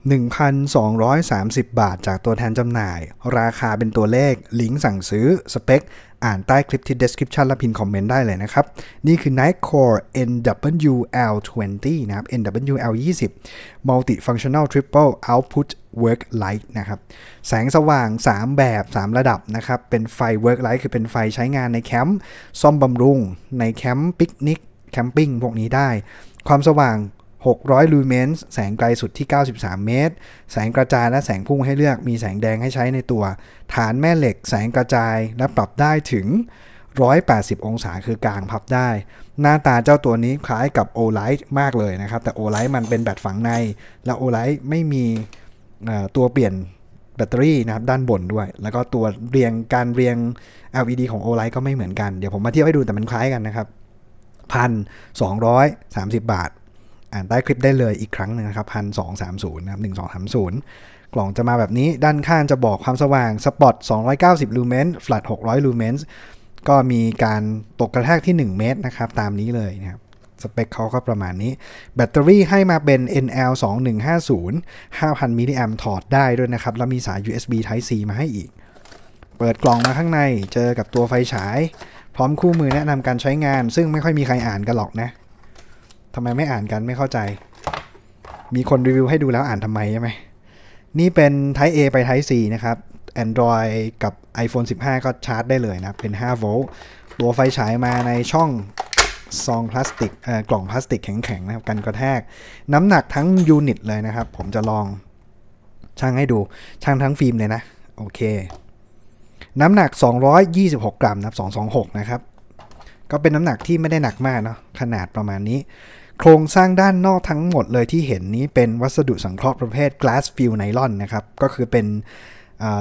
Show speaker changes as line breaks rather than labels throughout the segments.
1,230 บาทจากตัวแทนจำหน่าย ราคาเป็นตัวเลข ลิงก์สั่งซื้อสเปค อ่านใต้คลิปที่ description และพิมพ์คอมเมนต์ได้เลยนะครับ นี่คือ Nike Core NWL20 นะครับ NWL20 Multi Functional Triple Output Work Light นะครับ แสงสว่าง 3 แบบ 3 ระดับนะครับ เป็นไฟ Work Light คือเป็นไฟใช้งานในแคมป์ซ่อมบำรุงในแคมป์ปิกนิก แคมปิ้งพวกนี้ได้ ความสว่าง600ลูเมนส์แสงไกลสุดที่ 93 เมตร แสงกระจายและแสงพุ่งให้เลือกมีแสงแดงให้ใช้ในตัวฐานแม่เหล็ก แสงกระจายและปรับได้ถึง 180 องศาคือกลางพับได้ หน้าตาเจ้าตัวนี้คล้ายกับโอไลท์มากเลยนะครับ แต่โอไลท์มันเป็นแบตฝังใน และโอไลท์ไม่มีตัวเปลี่ยนแบตเตอรี่นะครับด้านบนด้วย แล้วก็ตัวเรียงการเรียง LED ของโอไลท์ก็ไม่เหมือนกันเดี๋ยวผมมาเทียบให้ดูแต่มันคล้ายกันนะครับพันสองร้อยสามสิบบาทอ่านใต้คลิปได้เลยอีกครั้งนึงนะครับพันสองสามศูนย์นะครับหนึ่งสองสามศูนย์กล่องจะมาแบบนี้ ด้านข้างจะบอกความสว่าง สปอต290 ลูเมนฟลัด 600 ลูเมนก็มีการตกกระแทกที่ 1 เมตรนะครับ ตามนี้เลยนะครับ สเปคเขาก็ประมาณนี้ แบตเตอรี่ให้มาเป็น NL 2150 5,000มิลลิแอมถอดได้ด้วยนะครับ แล้วมีสาย USB Type C มาให้อีก เปิดกล่องมาข้างในเจอกับตัวไฟฉาย พร้อมคู่มือแนะนำการใช้งาน ซึ่งไม่ค่อยมีใครอ่านกันหรอกนะทำไมไม่อ่านกันไม่เข้าใจ มีคนรีวิวให้ดูแล้วอ่านทำไมใช่ไหม นี่เป็น Type A ไป Type C นะครับ Android กับ iPhone 15 ก็ชาร์จได้เลยนะ เป็น5โวลต์ ตัวไฟฉายมาในช่องซองพลาสติกกล่องพลาสติกแข็งๆนะครับ กันกระแทก น้ำหนักทั้งยูนิตเลยนะครับ ผมจะลองช่างให้ดูช่างทั้งฟิล์มเลยนะ โอเค น้ำหนัก 226 กรัมนะ226 นะครับ ก็เป็นน้ำหนักที่ไม่ได้หนักมากเนาะขนาดประมาณนี้โครงสร้างด้านนอกทั้งหมดเลยที่เห็นนี้เป็นวัสดุสังเคราะห์ประเภท glass fill nylon นะครับ ก็คือเป็น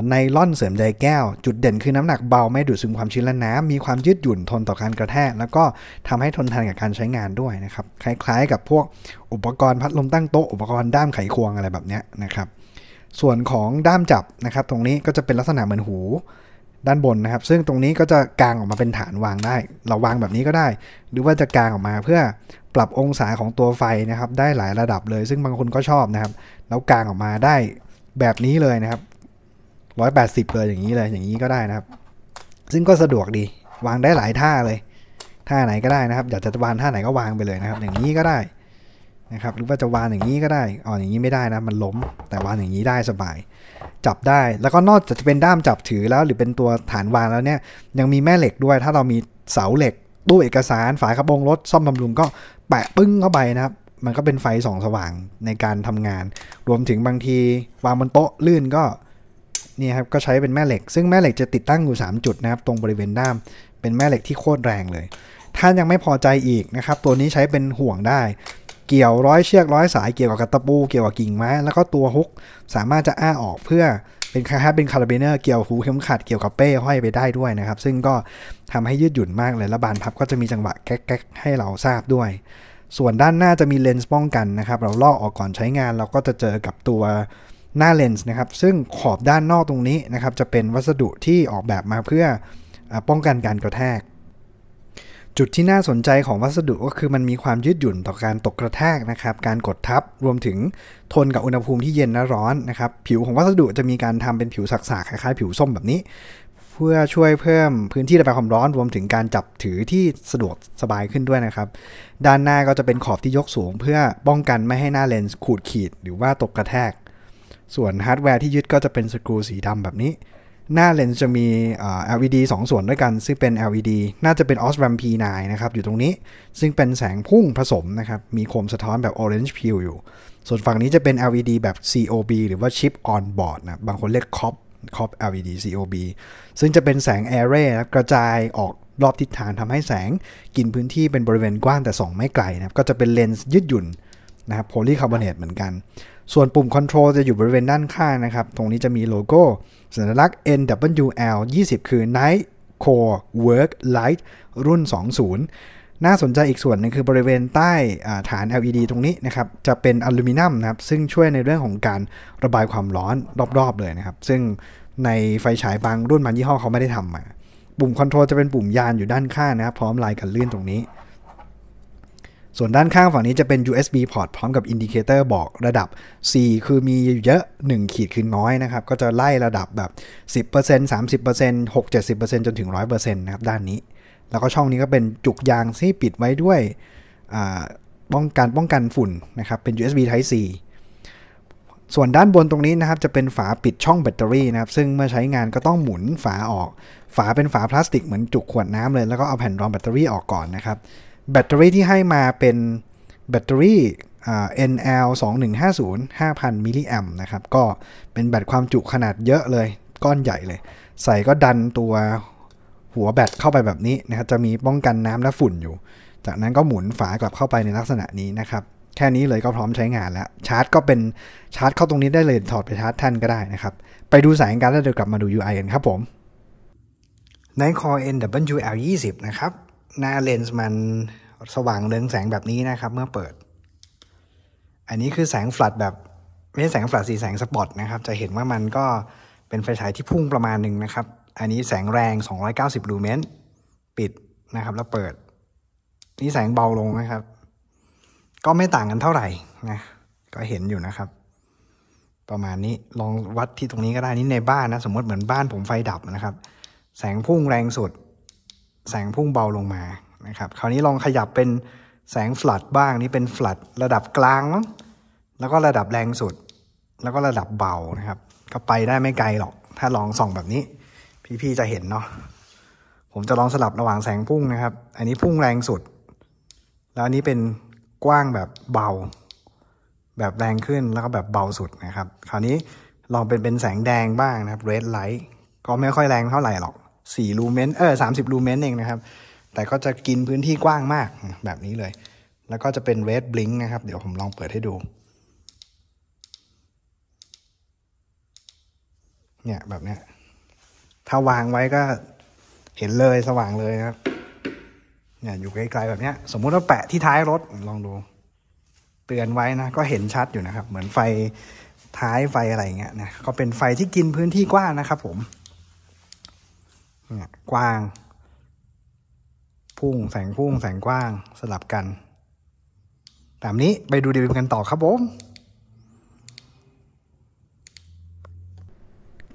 ไนลอนเสริมใยแก้ว จุดเด่นคือน้ำหนักเบาไม่ดูดซึมความชื้นและน้ำ มีความยืดหยุ่นทนต่อการกระแทกแล้วก็ทำให้ทนทานกับการใช้งานด้วยนะครับ คล้ายๆกับพวกอุปกรณ์พัดลมตั้งโต๊ะ อุปกรณ์ด้ามไขควงอะไรแบบนี้นะครับ ส่วนของด้ามจับนะครับ ตรงนี้ก็จะเป็นลักษณะเหมือนหูด้านบนนะครับ ซึ่งตรงนี้ก็จะกางออกมาเป็นฐานวางได้ เราวางแบบนี้ก็ได้ หรือว่าจะกางออกมาเพื่อปรับองศาของตัวไฟนะครับ ได้หลายระดับเลย ซึ่งบางคนก็ชอบนะครับ แล้วกางออกมาได้แบบนี้เลยนะครับ 180เลยอย่างนี้เลยอย่างนี้ก็ได้นะครับ ซึ่งก็สะดวกดี วางได้หลายท่าเลยท่าไหนก็ได้นะครับอยากจะวางท่าไหนก็วางไปเลยนะครับ อย่างนี้ก็ได้นะครับ หรือว่าจะวางอย่างนี้ก็ได้อ๋ออย่างนี้ไม่ได้นะมันล้มแต่วางอย่างนี้ได้สบายจับได้แล้วก็นอกจากจะเป็นด้ามจับถือแล้วหรือเป็นตัวฐานวางแล้วเนี่ย ยังมีแม่เหล็กด้วย ถ้าเรามีเสาเหล็กตู้เอกสารฝากระโปรงรถ ซ่อมบำรุงก็แปะปึ้งเข้าไปนะครับ มันก็เป็นไฟสองสว่างในการทำงาน รวมถึงบางทีวางบนโต๊ะลื่นก็นี่ครับ ก็ใช้เป็นแม่เหล็ก ซึ่งแม่เหล็กจะติดตั้งอยู่3จุดนะครับ ตรงบริเวณด้ามเป็นแม่เหล็กที่โคตรแรงเลย ถ้ายังไม่พอใจอีกนะครับ ตัวนี้ใช้เป็นห่วงได้เกี่ยว ร้อยเชือกร้อยสายเกี่ยวกับตะปูเกี่ยวกับกิ่งไม้แล้วก็ตัวฮุกสามารถจะอ้าออกเพื่อเป็นคาร์เป็นคาร์บิเนอร์เกี่ยวหูเข็มขัดเกี่ยวกับเป้ห้อยไปได้ด้วยนะครับซึ่งก็ทำให้ยืดหยุ่นมากเลยแล้วบานพับก็จะมีจังหวะแก๊กๆให้เราทราบด้วย ส่วนด้านหน้าจะมีเลนส์ป้องกันนะครับเราลอกออกก่อนใช้งานเราก็จะเจอกับตัวหน้าเลนส์นะครับซึ่งขอบด้านนอกตรงนี้นะครับจะเป็นวัสดุที่ออกแบบมาเพื่อป้องกันการกระแทกจุดที่น่าสนใจของวัสดุก็คือมันมีความยืดหยุ่นต่อการตกกระแทกนะครับ การกดทับรวมถึงทนกับอุณหภูมิที่เย็นและร้อนนะครับ ผิวของวัสดุจะมีการทำเป็นผิวสักๆคล้ายๆ ผิวส้มแบบนี้ เพื่อช่วยเพิ่มพื้นที่ระบายความร้อน รวมถึงการจับถือที่สะดวกสบายขึ้นด้วยนะครับ ด้านหน้าก็จะเป็นขอบที่ยกสูง เพื่อป้องกันไม่ให้หน้าเลนส์ขูดขีดหรือว่าตกกระแทก ส่วนฮาร์ดแวร์ที่ยึดก็จะเป็นสกรูสีดำแบบนี้หน้าเลนส์จะมี LED 2ส่วนด้วยกัน ซึ่งเป็น LED น่าจะเป็น Osram P9 นะครับ อยู่ตรงนี้ซึ่งเป็นแสงพุ่งผสมนะครับ มีโคมสะท้อนแบบ Orange Peel อยู่ ส่วนฝั่งนี้จะเป็น LED แบบ COB หรือว่า Chip on Board นะ บางคนเรียก c o p c o p LED COB ซึ่งจะเป็นแสง Array กระจายออกรอบทิศทางทำให้แสงกินพื้นที่เป็นบริเวณกว้างแต่ส่องไม่ไกลนะครับก็จะเป็นเลนส์ยืดหยุ่นนะครับโพลีคาร์บอเนตเหมือนกันส่วนปุ่ม Control จะอยู่บริเวณด้านข้างนะครับ ตรงนี้จะมีโลโก้สัญลักษณ์ NWL 20คือ Night Core Work Light รุ่น 20 น่าสนใจอีกส่วนนึงคือบริเวณใต้ฐาน LED ตรงนี้นะครับ จะเป็นอลูมิเนียมนะครับ ซึ่งช่วยในเรื่องของการระบายความร้อน รอบ ๆเลยนะครับ ซึ่งในไฟฉายบางรุ่นบางยี่ห้อเขาไม่ได้ทำมาปุ่มคอนโทรลจะเป็นปุ่มยานอยู่ด้านข้างนะครับ พร้อมลายกันลื่นตรงนี้ส่วนด้านข้างฝั่งนี้จะเป็น USB port พร้อมกับอินดิเคเตอร์บอกระดับ 4 คือมีเยอะ 1 ขีดคือน้อยนะครับ ก็จะไล่ระดับแบบ 10% 30% 6 70%จนถึง 100%นะครับ ด้านนี้ แล้วก็ช่องนี้ก็เป็นจุกยางที่ปิดไว้ด้วยป้องกันป้องกันฝุ่นนะครับ เป็น USB Type C ส่วนด้านบนตรงนี้นะครับ จะเป็นฝาปิดช่องแบตเตอรี่นะครับ ซึ่งเมื่อใช้งานก็ต้องหมุนฝาออก ฝาเป็นฝาพลาสติกเหมือนจุกขวดน้ำเลย แล้วก็เอาแผ่นรองแบตเตอรี่ออกก่อนนะครับแบตเตอรี่ที่ให้มาเป็นแบตเตอรี่ NL 2150 5,000มิลลิแอมนะครับก็เป็นแบตความจุขนาดเยอะเลยก้อนใหญ่เลย ใส่ก็ดันตัวหัวแบตเข้าไปแบบนี้นะครับจะมีป้องกันน้ำและฝุ่นอยู่ จากนั้นก็หมุนฝากลับเข้าไปในลักษณะนี้นะครับ แค่นี้เลยก็พร้อมใช้งานแล้วชาร์จก็เป็นชาร์จเข้าตรงนี้ได้เลย ถอดไปชาร์จแท่นก็ได้นะครับ ไปดูสายการแล้วเดี๋ยวกลับมาดู UI กันครับผมในคอ NWL 20นะครับหน้าเลนส์มันสว่างเรืองแสงแบบนี้นะครับ เมื่อเปิด อันนี้คือแสงแฟลชแบบไม่ใช่แสงแฟลชสีแสงสปอตนะครับ จะเห็นว่ามันก็เป็นไฟฉายที่พุ่งประมาณหนึ่งนะครับ อันนี้แสงแรง290ลูเมนปิดนะครับ แล้วเปิดนี่แสงเบาลงนะครับ ก็ไม่ต่างกันเท่าไหร่นะก็เห็นอยู่นะครับ ประมาณนี้ลองวัดที่ตรงนี้ก็ได้นี่ในบ้านนะสมมติเหมือนบ้านผมไฟดับนะครับ แสงพุ่งแรงสุดแสงพุ่งเบาลงมานะครับ คราวนี้ลองขยับเป็นแสงฟลัดบ้าง นี่เป็นฟลัด ระดับกลางแล้วก็ระดับแรงสุด แล้วก็ระดับเบานะครับก็ไปได้ไม่ไกลหรอก ถ้าลองส่องแบบนี้ พี่ๆจะเห็นเนาะ ผมจะลองสลับระหว่างแสงพุ่งนะครับ อันนี้พุ่งแรงสุด แล้วนนี้เป็นกว้างแบบเบา แบบแรงขึ้นแล้วก็แบบเบาสุดนะครับ คราวนี้ลองเป็นเป็นแสงแดงบ้างนะครับ red light ก็ไม่ค่อยแรงเท่าไหร่หรอกสี่ลูเมน เออ สามสิบลูเมนเองนะครับ แต่ก็จะกินพื้นที่กว้างมาก แบบนี้เลย แล้วก็จะเป็นเวทบลิงนะครับ เดี๋ยวผมลองเปิดให้ดู เนี่ย แบบเนี้ย ถ้าวางไว้ก็เห็นเลยสว่างเลยครับ เนี่ย อยู่ไกลๆแบบเนี้ย สมมุติว่าแปะที่ท้ายรถลองดู เตือนไว้นะ ก็เห็นชัดอยู่นะครับ เหมือนไฟท้ายไฟอะไรเงี้ยนะก็เป็นไฟที่กินพื้นที่กว้างนะครับ ผมเนี่ยกว้าง พุ่งแสงพุ่ง แสงกว้างสลับกัน ตามนี้ไปดูดีวกันต่อครับผม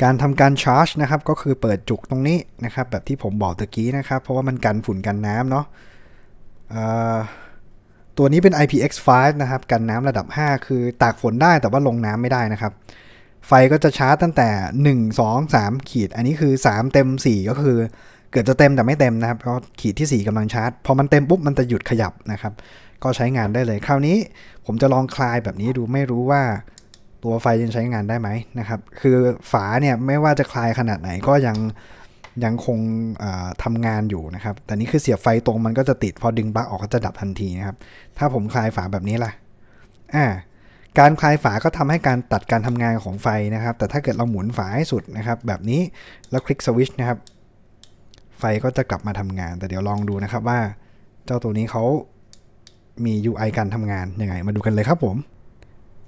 การทำการชาร์จนะครับ ก็คือเปิดจุกตรงนี้นะครับ แบบที่ผมบอกตะกี้นะครับ เพราะว่ามันกันฝุ่นกันน้ำเนาะตัวนี้เป็น IPX5 นะครับ กันน้ำระดับ 5 คือตากฝนได้แต่ว่าลงน้ำไม่ได้นะครับไฟก็จะชาร์จตั้งแต่ 1 2 3 ขีดอันนี้คือ3เต็ม4ก็คือ เกิดจะเต็มแต่ไม่เต็ม นะครับเพราะขีดที่4กำลังชาร์จพอมันเต็มปุ๊บมันจะหยุดขยับนะครับ ก็ใช้งานได้เลยคราวนี้ผมจะลองคลายแบบนี้ดูไม่รู้ว่า ตัวไฟยังใช้งานได้ไหมนะครับ คือฝาเนี่ยไม่ว่าจะคลายขนาดไหน ก็ยังยังคงทำงานอยู่นะครับแต่นี่คือเสียบไฟตรงมันก็จะติด พอดึงปลั๊กออกก็จะดับทันทีนะครับ ถ้าผมคลายฝาแบบนี้ล่ะอ่าการคลายฝาก็ทำให้การตัดการทำงานของไฟนะครับ แต่ถ้าเกิดเราหมุนฝาให้สุดนะครับ แบบนี้แล้วคลิกสวิชนะครับ ไฟก็จะกลับมาทำงาน แต่เดี๋ยวลองดูนะครับว่า เจ้าตัวนี้เขามี UI การทำงานยังไง มาดูกันเลยครับผม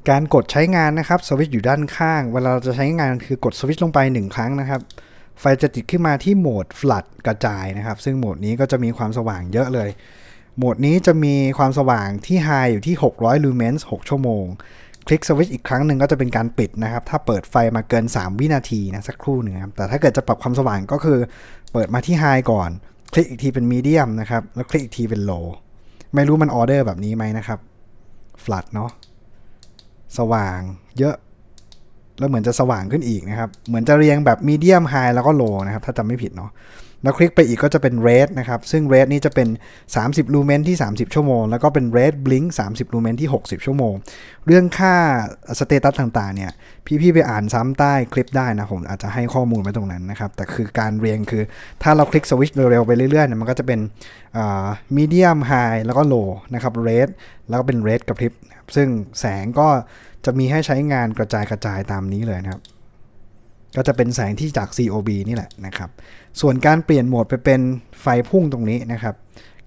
การกดใช้งานนะครับสวิตช์อยู่ด้านข้าง เวลาเราจะใช้งานคือกดสวิตช์ลงไป 1 ครั้งนะครับไฟจะติดขึ้นมาที่โหมด f l o o กระจายนะครับ ซึ่งโหมดนี้ก็จะมีความสว่างเยอะเลยโหมดนี้จะมีความสว่างที่ไฮอยู่ที่ 600 ลูเมนส์ 6 ชั่วโมง คลิกสวิตช์อีกครั้งหนึ่งก็จะเป็นการปิดนะครับ ถ้าเปิดไฟมาเกิน 3 วินาทีนะ สักครู่หนึ่งครับ แต่ถ้าเกิดจะปรับความสว่างก็คือเปิดมาที่ไฮก่อน คลิกอีกทีเป็นมีเดียมนะครับ แล้วคลิกอีกทีเป็นโลไม่รู้มันออเดอร์แบบนี้ไหมนะครับฟลัดเนาะสว่างเยอะ แล้วเหมือนจะสว่างขึ้นอีกนะครับ เหมือนจะเรียงแบบมีเดียมไฮแล้วก็โลนะครับ ถ้าจำไม่ผิดเนาะแล้วคลิกไปอีกก็จะเป็น r e d นะครับ ซึ่ง r e d นี้จะเป็น 30ลูเมนที่ 30 ชั่วโมง แล้วก็เป็น r e d blink 30ลูเมนที่ 60 ชั่วโมง เรื่องค่าสเตตัสต่างๆ เนี่ย พี่ ๆ ไปอ่านซ้ำใต้คลิปได้นะ ผมอาจจะให้ข้อมูลไว้ตรงนั้นนะครับ แต่คือการเรียงคือถ้าเราคลิกสวิตช์เร็ว ๆ ไปเรื่อย ๆ เนี่ย มันก็จะเป็น medium high แล้วก็ low นะครับ r e d แล้วก็เป็น r e d กับพริปซึ่งแสงก็จะมีให้ใช้งานกระจายกระจายตามนี้เลยนะครับก็จะเป็นแสงที่จาก COB นี่แหละนะครับ ส่วนการเปลี่ยนโหมดไปเป็นไฟพุ่งตรงนี้นะครับ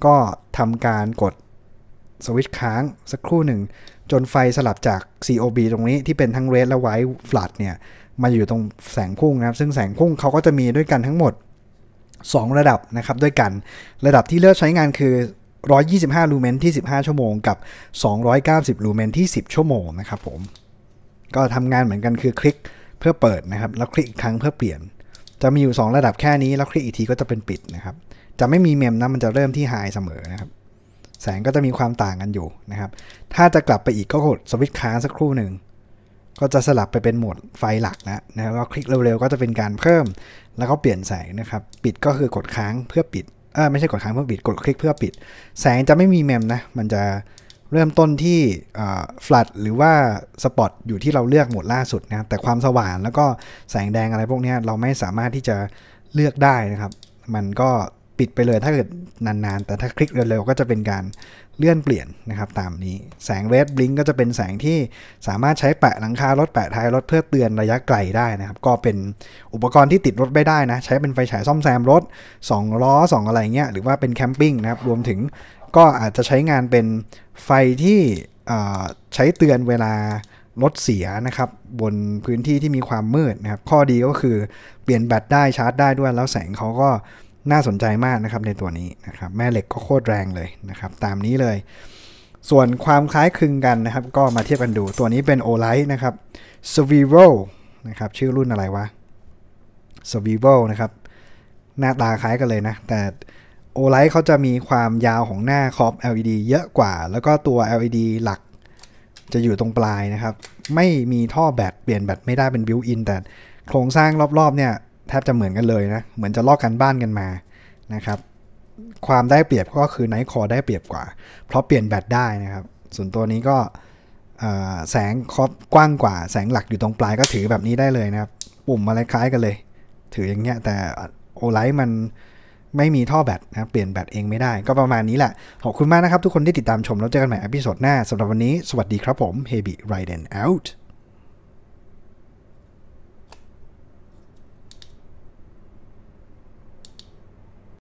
ก็ทำการกดสวิตช์ค้างสักครู่หนึ่งจนไฟสลับจาก COB ตรงนี้ที่เป็นทั้ง red และ white flat เนี่ยมาอยู่ตรงแสงพุ่งนะครับ ซึ่งแสงพุ่งเขาก็จะมีด้วยกันทั้งหมด 2 ระดับนะครับด้วยกันระดับที่เลือกใช้งานคือ 125 ลูเมนที่ 15 ชั่วโมงกับ 290 ลูเมนที่ 10 ชั่วโมงนะครับผม ก็ทำงานเหมือนกันคือคลิกเพื่อเปิดนะครับ แล้วคลิกอีกครั้งเพื่อเปลี่ยน จะมีอยู่ 2 ระดับแค่นี้ แล้วคลิกอีกทีก็จะเป็นปิดนะครับ จะไม่มีเมมนะ มันจะเริ่มที่ high เสมอนะครับ แสงก็จะมีความต่างกันอยู่นะครับ ถ้าจะกลับไปอีกก็กดสวิตช์ค้างสักครู่หนึ่ง ก็จะสลับไปเป็นโหมดไฟหลักนะ นะครับแล้วคลิกเร็วๆก็จะเป็นการเพิ่ม แล้วก็เปลี่ยนแสงนะครับ ปิดก็คือกดค้างเพื่อปิดเออไม่ใช่กดค้างเพื่อปิด กดคลิกเพื่อปิด แสงจะไม่มีเมมนะ มันจะเริ่มต้นที่ฟลตหรือว่าสปอตอยู่ที่เราเลือกโหมดล่าสุดนะครับแต่ความสว่างแล้วก็แสงแดงอะไรพวกนี้เราไม่สามารถที่จะเลือกได้นะครับมันก็ปิดไปเลยถ้าเกิดนานๆ แต่ถ้าคลิกเร็วๆก็จะเป็นการเลื่อนเปลี่ยนนะครับตามนี้แสงเวทบลิงก็จะเป็นแสงที่สามารถใช้แปะหลังคารถ แปะท้ายรถเพื่อเตือนระยะไกลได้นะครับ ก็เป็นอุปกรณ์ที่ติดรถไม่ได้นะใช้เป็นไฟฉายซ่อมแซมรถ2ล้อ2อะไรเงี้ยหรือว่าเป็นแคมปิ้งนะครับรวมถึงก็อาจจะใช้งานเป็นไฟที่ใช้เตือนเวลารถเสียนะครับบนพื้นที่ที่มีความมืดนะครับ ข้อดีก็คือเปลี่ยนแบตได้ชาร์จได้ด้วย แล้วแสงเขาก็น่าสนใจมากนะครับในตัวนี้นะครับ แม่เหล็กก็โคตรแรงเลยนะครับ ตามนี้เลย ส่วนความคล้ายคลึงกันนะครับ ก็มาเทียบกันดูตัวนี้เป็นโอไลท์นะครับ s e v i v o นะครับชื่อรุ่นอะไรวะ s e v i v o นะครับหน้าตาคล้ายกันเลยนะ แต่ l i g h t เขาจะมีความยาวของหน้าขอบ LED เยอะกว่า แล้วก็ตัว LED หลักจะอยู่ตรงปลายนะครับ ไม่มีท่อแบตเปลี่ยนแบตไม่ได้เป็นบิวอินแต่โครงสร้างรอบๆเนี่ยแทบจะเหมือนกันเลยนะ เหมือนจะลอกกันบ้านกันมานะครับ ความได้เปรียบก็คือไนท์คอ ได้เปรียบกว่า เพราะเปลี่ยนแบตได้นะครับ ส่วนตัวนี้ก็แสงครอบกว้างกว่า แสงหลักอยู่ตรงปลายก็ถือแบบนี้ได้เลยนะครับ ปุ่มอะไรคล้ายกันเลย ถืออย่างเงี้ยแต่โอไลท์มันไม่มีท่อแบตนะเปลี่ยนแบตเองไม่ได้ ก็ประมาณนี้แหละขอบคุณมากนะครับ ทุกคนที่ติดตามชมแล้วเจอกันใหม่อพิสซดหน้าสำหรับวันนี้สวัสดีครับผมเฮบิไรเดนาท์